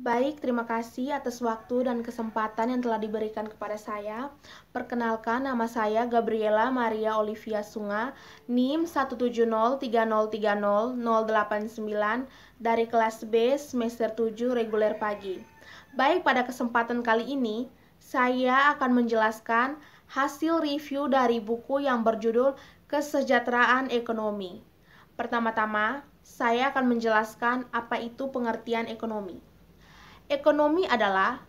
Baik, terima kasih atas waktu dan kesempatan yang telah diberikan kepada saya. Perkenalkan, nama saya Gabriela Maria Olivia Sunga, NIM 1703030089 dari kelas B semester 7 reguler pagi. Baik, pada kesempatan kali ini, saya akan menjelaskan hasil review dari buku yang berjudul Kesejahteraan Ekonomi. Pertama-tama, saya akan menjelaskan apa itu pengertian ekonomi. Ekonomi adalah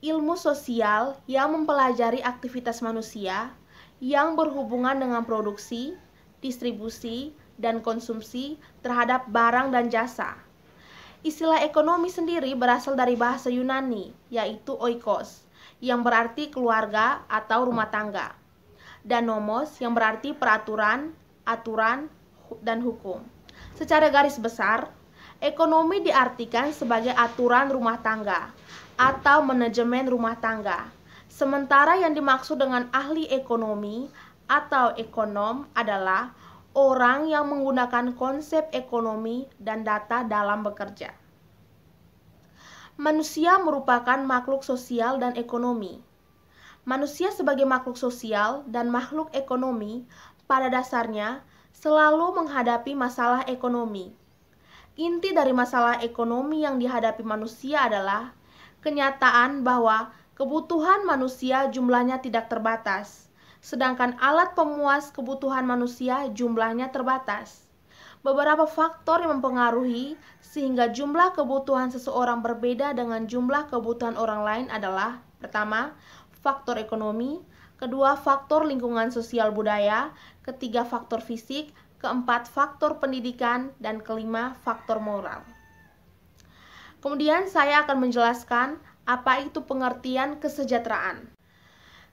ilmu sosial yang mempelajari aktivitas manusia yang berhubungan dengan produksi, distribusi, dan konsumsi terhadap barang dan jasa. Istilah ekonomi sendiri berasal dari bahasa Yunani, yaitu oikos, yang berarti keluarga atau rumah tangga, dan nomos, yang berarti peraturan, aturan, dan hukum. Secara garis besar, Ekonomi diartikan sebagai aturan rumah tangga atau manajemen rumah tangga. Sementara yang dimaksud dengan ahli ekonomi atau ekonom adalah orang yang menggunakan konsep ekonomi dan data dalam bekerja. Manusia merupakan makhluk sosial dan ekonomi. Manusia sebagai makhluk sosial dan makhluk ekonomi pada dasarnya selalu menghadapi masalah ekonomi Inti dari masalah ekonomi yang dihadapi manusia adalah kenyataan bahwa kebutuhan manusia jumlahnya tidak terbatas, sedangkan alat pemuas kebutuhan manusia jumlahnya terbatas. Beberapa faktor yang mempengaruhi sehingga jumlah kebutuhan seseorang berbeda dengan jumlah kebutuhan orang lain adalah: pertama, faktor ekonomi, kedua, faktor lingkungan sosial budaya, ketiga, faktor fisik, keempat faktor pendidikan, dan kelima faktor moral. Kemudian saya akan menjelaskan apa itu pengertian kesejahteraan.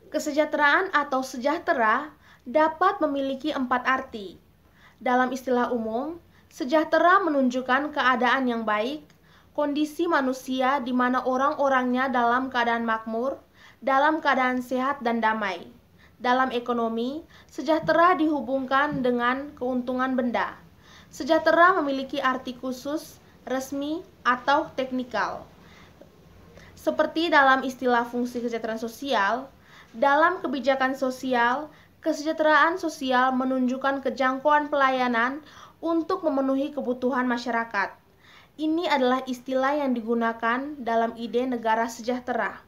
Kesejahteraan atau sejahtera dapat memiliki empat arti. Dalam istilah umum, sejahtera menunjukkan keadaan yang baik, kondisi manusia di mana orang-orangnya dalam keadaan makmur, dalam keadaan sehat dan damai. Dalam ekonomi, sejahtera dihubungkan dengan keuntungan benda. Sejahtera memiliki arti khusus, resmi, atau teknikal. Seperti dalam istilah fungsi kesejahteraan sosial, dalam kebijakan sosial, kesejahteraan sosial menunjukkan kejangkauan pelayanan untuk memenuhi kebutuhan masyarakat. Ini adalah istilah yang digunakan dalam ide negara sejahtera.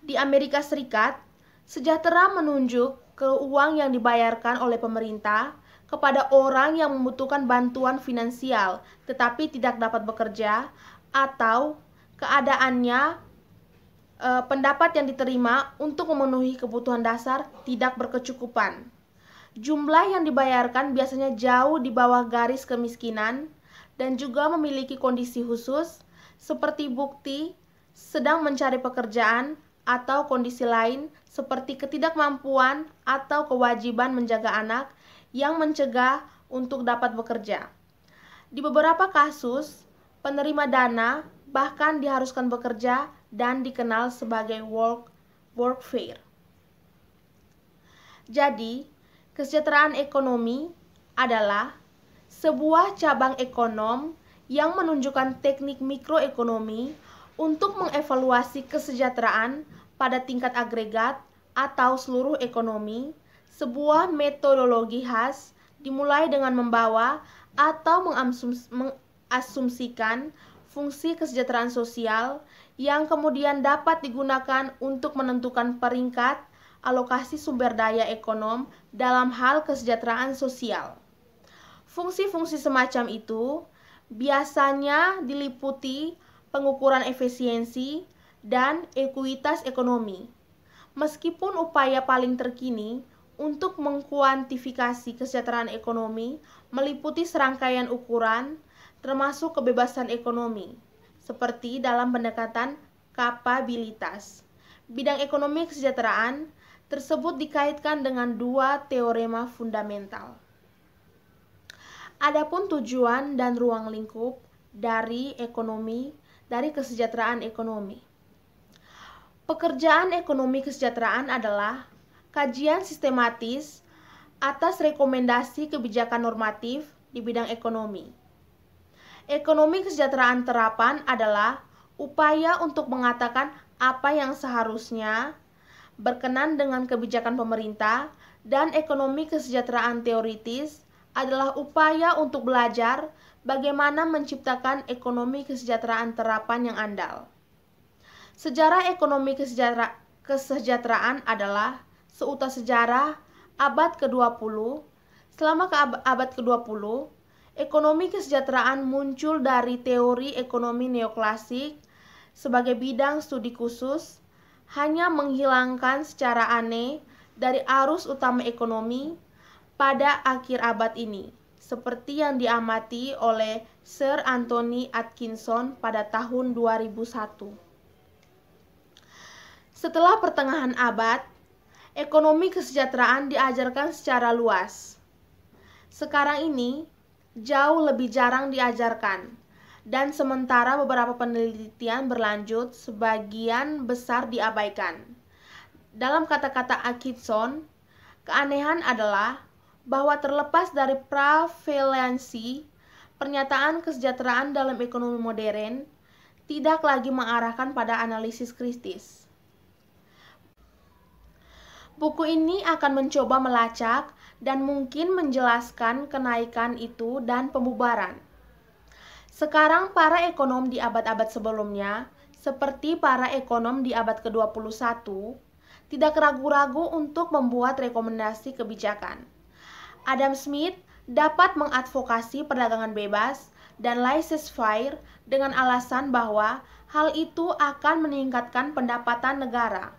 Di Amerika Serikat, Sejahtera menunjuk ke uang yang dibayarkan oleh pemerintah kepada orang yang membutuhkan bantuan finansial tetapi tidak dapat bekerja atau keadaannya e, pendapat yang diterima untuk memenuhi kebutuhan dasar tidak berkecukupan. Jumlah yang dibayarkan biasanya jauh di bawah garis kemiskinan dan juga memiliki kondisi khusus seperti bukti sedang mencari pekerjaan atau kondisi lain seperti ketidakmampuan atau kewajiban menjaga anak yang mencegah untuk dapat bekerja. Di beberapa kasus, penerima dana bahkan diharuskan bekerja dan dikenal sebagai work workfare. Jadi, kesejahteraan ekonomi adalah sebuah cabang ekonom yang menunjukkan teknik mikroekonomi untuk mengevaluasi kesejahteraan pada tingkat agregat atau seluruh ekonomi, sebuah metodologi khas dimulai dengan membawa atau mengasumsikan fungsi kesejahteraan sosial yang kemudian dapat digunakan untuk menentukan peringkat alokasi sumber daya ekonom dalam hal kesejahteraan sosial. Fungsi-fungsi semacam itu biasanya diliputi pengukuran efisiensi, dan ekuitas ekonomi. Meskipun upaya paling terkini untuk mengkuantifikasi kesejahteraan ekonomi meliputi serangkaian ukuran, termasuk kebebasan ekonomi, seperti dalam pendekatan kapabilitas. Bidang ekonomi kesejahteraan tersebut dikaitkan dengan dua teorema fundamental. Adapun tujuan dan ruang lingkup dari ekonomi dari kesejahteraan ekonomi. Pekerjaan ekonomi kesejahteraan adalah kajian sistematis atas rekomendasi kebijakan normatif di bidang ekonomi. Ekonomi kesejahteraan terapan adalah upaya untuk mengatakan apa yang seharusnya berkenan dengan kebijakan pemerintah dan ekonomi kesejahteraan teoritis adalah upaya untuk belajar bagaimana menciptakan ekonomi kesejahteraan terapan yang andal. Sejarah ekonomi kesejahtera kesejahteraan adalah seutas sejarah abad ke-20. Selama ke abad ke-20, ekonomi kesejahteraan muncul dari teori ekonomi neoklasik sebagai bidang studi khusus hanya menghilangkan secara aneh dari arus utama ekonomi pada akhir abad ini, seperti yang diamati oleh Sir Anthony Atkinson pada tahun 2001. Setelah pertengahan abad, ekonomi kesejahteraan diajarkan secara luas. Sekarang ini, jauh lebih jarang diajarkan, dan sementara beberapa penelitian berlanjut, sebagian besar diabaikan. Dalam kata-kata Atkinson, keanehan adalah bahwa terlepas dari prevalensi, pernyataan kesejahteraan dalam ekonomi modern tidak lagi mengarahkan pada analisis kritis. Buku ini akan mencoba melacak dan mungkin menjelaskan kenaikan itu dan pembubaran. Sekarang para ekonom di abad-abad sebelumnya, seperti para ekonom di abad ke-21, tidak ragu-ragu untuk membuat rekomendasi kebijakan. Adam Smith dapat mengadvokasi perdagangan bebas dan laissez fire dengan alasan bahwa hal itu akan meningkatkan pendapatan negara.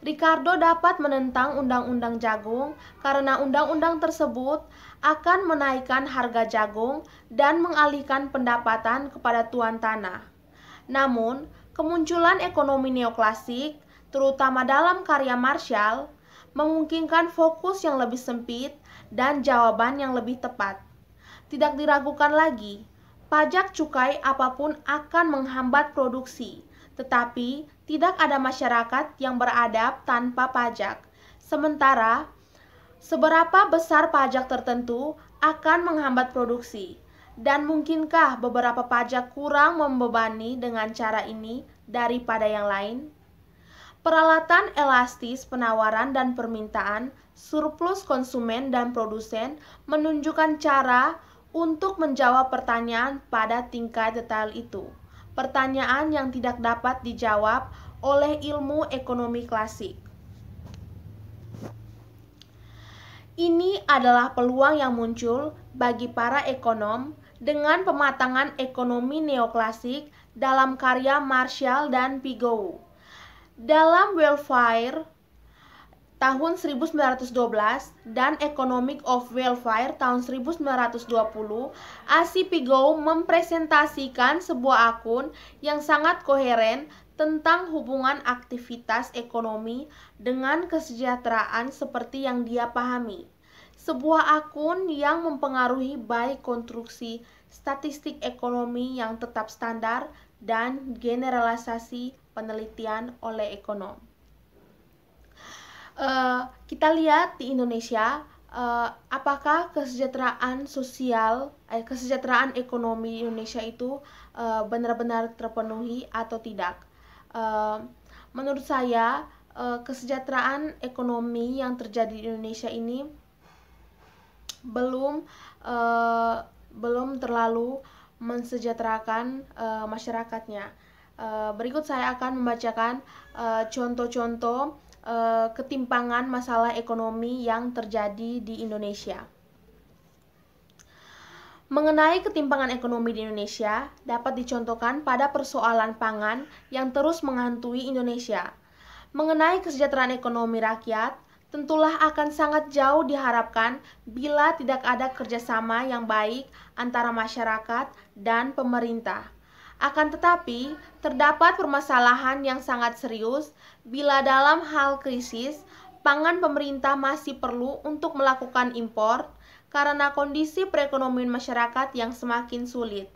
Ricardo dapat menentang undang-undang jagung karena undang-undang tersebut akan menaikkan harga jagung dan mengalihkan pendapatan kepada tuan tanah. Namun, kemunculan ekonomi neoklasik, terutama dalam karya Marshall, memungkinkan fokus yang lebih sempit dan jawaban yang lebih tepat. Tidak diragukan lagi, pajak cukai apapun akan menghambat produksi, tetapi tidak ada masyarakat yang beradab tanpa pajak. Sementara seberapa besar pajak tertentu akan menghambat produksi, dan mungkinkah beberapa pajak kurang membebani dengan cara ini daripada yang lain? Peralatan elastis penawaran dan permintaan, surplus konsumen dan produsen menunjukkan cara untuk menjawab pertanyaan pada tingkat detail itu. Pertanyaan yang tidak dapat dijawab oleh ilmu ekonomi klasik. Ini adalah peluang yang muncul bagi para ekonom dengan pematangan ekonomi neoklasik dalam karya Marshall dan Pigou. Dalam Welfare tahun 1912 dan Economic of Welfare tahun 1920, Asi mempresentasikan sebuah akun yang sangat koheren tentang hubungan aktivitas ekonomi dengan kesejahteraan seperti yang dia pahami. Sebuah akun yang mempengaruhi baik konstruksi statistik ekonomi yang tetap standar dan generalisasi penelitian oleh ekonom. Uh, kita lihat di Indonesia uh, apakah kesejahteraan sosial, eh, kesejahteraan ekonomi Indonesia itu eh, benar-benar uh, terpenuhi atau tidak. Uh, menurut saya uh, kesejahteraan ekonomi yang terjadi di Indonesia ini belum uh, belum terlalu mensejahterakan uh, masyarakatnya Eh, berikut saya akan membacakan eh, contoh-contoh eh, ketimpangan masalah ekonomi yang terjadi di Indonesia. Mengenai ketimpangan ekonomi di Indonesia dapat dicontohkan pada persoalan pangan yang terus menghantui Indonesia. Mengenai kesejahteraan ekonomi rakyat, tentulah akan sangat jauh diharapkan bila tidak ada kerjasama yang baik antara masyarakat dan pemerintah. Akan tetapi, terdapat permasalahan yang sangat serius bila dalam hal krisis, pangan pemerintah masih perlu untuk melakukan impor karena kondisi perekonomian masyarakat yang semakin sulit.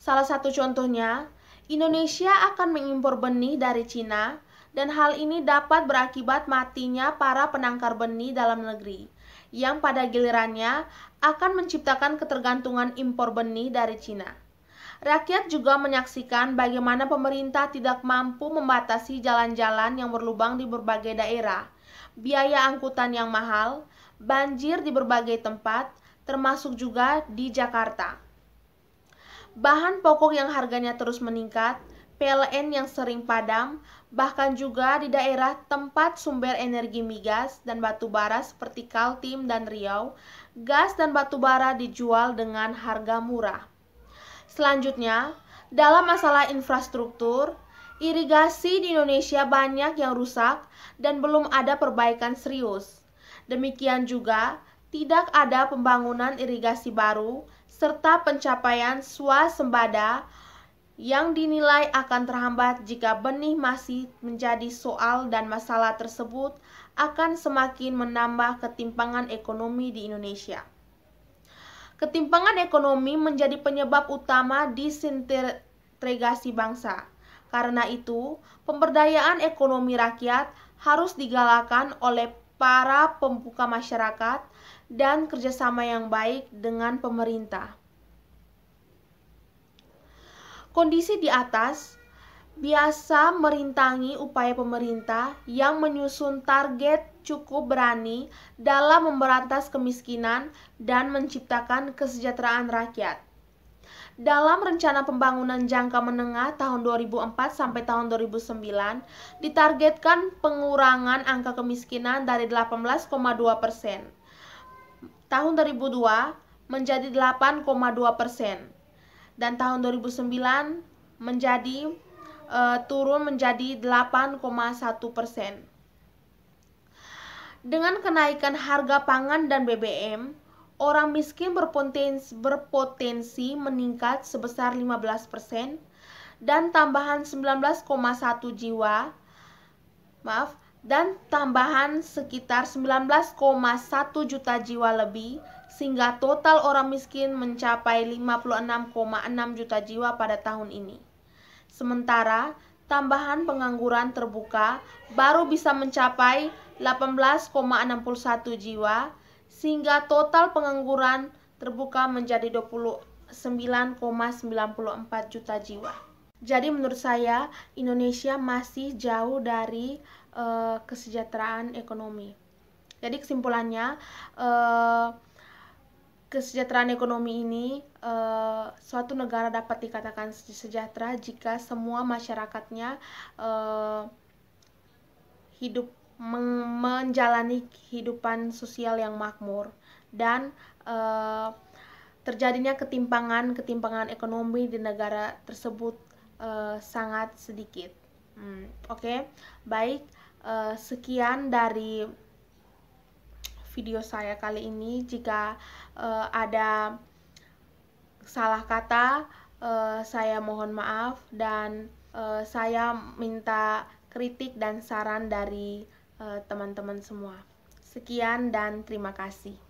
Salah satu contohnya, Indonesia akan mengimpor benih dari Cina dan hal ini dapat berakibat matinya para penangkar benih dalam negeri yang pada gilirannya akan menciptakan ketergantungan impor benih dari Cina. Rakyat juga menyaksikan bagaimana pemerintah tidak mampu membatasi jalan-jalan yang berlubang di berbagai daerah, biaya angkutan yang mahal, banjir di berbagai tempat, termasuk juga di Jakarta. Bahan pokok yang harganya terus meningkat, PLN yang sering padam, bahkan juga di daerah tempat sumber energi migas dan batu bara seperti Kaltim dan Riau, gas dan batu bara dijual dengan harga murah. Selanjutnya, dalam masalah infrastruktur, irigasi di Indonesia banyak yang rusak dan belum ada perbaikan serius. Demikian juga, tidak ada pembangunan irigasi baru serta pencapaian swasembada yang dinilai akan terhambat jika benih masih menjadi soal dan masalah tersebut akan semakin menambah ketimpangan ekonomi di Indonesia. Ketimpangan ekonomi menjadi penyebab utama disintegrasi bangsa. Karena itu, pemberdayaan ekonomi rakyat harus digalakan oleh para pembuka masyarakat dan kerjasama yang baik dengan pemerintah. Kondisi di atas biasa merintangi upaya pemerintah yang menyusun target cukup berani dalam memberantas kemiskinan dan menciptakan kesejahteraan rakyat. Dalam rencana pembangunan jangka menengah tahun 2004 sampai tahun 2009, ditargetkan pengurangan angka kemiskinan dari 18,2 persen. Tahun 2002 menjadi 8,2 persen. Dan tahun 2009 menjadi uh, turun menjadi 8,1 persen. Dengan kenaikan harga pangan dan BBM, orang miskin berpotensi, berpotensi meningkat sebesar 15 persen dan tambahan 19,1 jiwa, maaf, dan tambahan sekitar 19,1 juta jiwa lebih sehingga total orang miskin mencapai 56,6 juta jiwa pada tahun ini. Sementara tambahan pengangguran terbuka baru bisa mencapai 18,61 jiwa sehingga total pengangguran terbuka menjadi 29,94 juta jiwa. Jadi menurut saya Indonesia masih jauh dari uh, kesejahteraan ekonomi. Jadi kesimpulannya eh, kesejahteraan ekonomi ini, uh, suatu negara dapat dikatakan sejahtera jika semua masyarakatnya uh, hidup menjalani kehidupan sosial yang makmur dan uh, terjadinya ketimpangan ketimpangan ekonomi di negara tersebut uh, sangat sedikit. Hmm, Oke, okay? baik uh, sekian dari video saya kali ini. Jika uh, ada salah kata, uh, saya mohon maaf dan uh, saya minta kritik dan saran dari teman-teman uh, teman -teman semua. Sekian dan terima kasih.